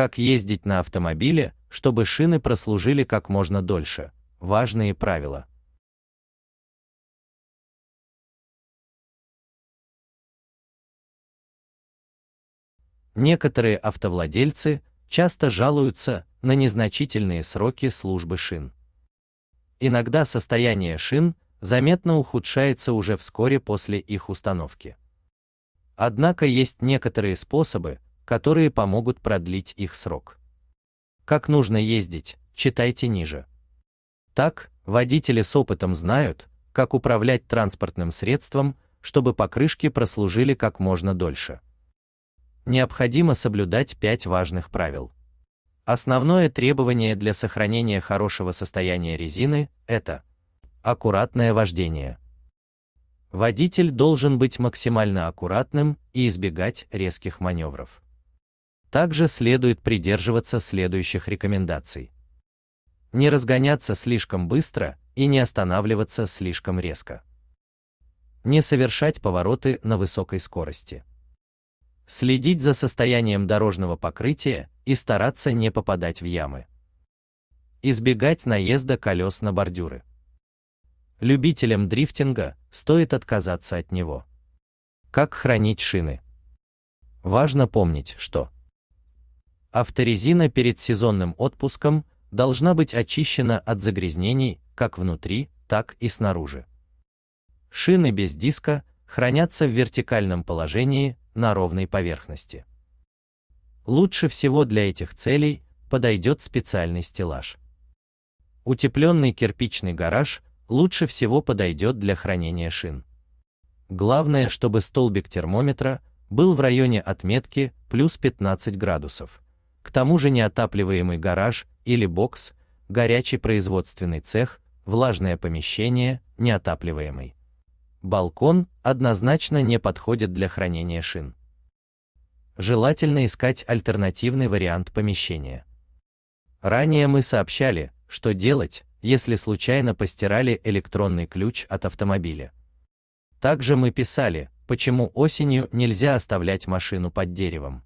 как ездить на автомобиле, чтобы шины прослужили как можно дольше. Важные правила. Некоторые автовладельцы часто жалуются на незначительные сроки службы шин. Иногда состояние шин заметно ухудшается уже вскоре после их установки. Однако есть некоторые способы, которые помогут продлить их срок. Как нужно ездить, читайте ниже. Так, водители с опытом знают, как управлять транспортным средством, чтобы покрышки прослужили как можно дольше. Необходимо соблюдать пять важных правил. Основное требование для сохранения хорошего состояния резины – это аккуратное вождение. Водитель должен быть максимально аккуратным и избегать резких маневров. Также следует придерживаться следующих рекомендаций. Не разгоняться слишком быстро и не останавливаться слишком резко. Не совершать повороты на высокой скорости. Следить за состоянием дорожного покрытия и стараться не попадать в ямы. Избегать наезда колес на бордюры. Любителям дрифтинга стоит отказаться от него. Как хранить шины? Важно помнить, что Авторезина перед сезонным отпуском должна быть очищена от загрязнений как внутри, так и снаружи. Шины без диска хранятся в вертикальном положении на ровной поверхности. Лучше всего для этих целей подойдет специальный стеллаж. Утепленный кирпичный гараж лучше всего подойдет для хранения шин. Главное, чтобы столбик термометра был в районе отметки плюс 15 градусов. К тому же неотапливаемый гараж или бокс, горячий производственный цех, влажное помещение, неотапливаемый балкон однозначно не подходит для хранения шин. Желательно искать альтернативный вариант помещения. Ранее мы сообщали, что делать, если случайно постирали электронный ключ от автомобиля. Также мы писали, почему осенью нельзя оставлять машину под деревом.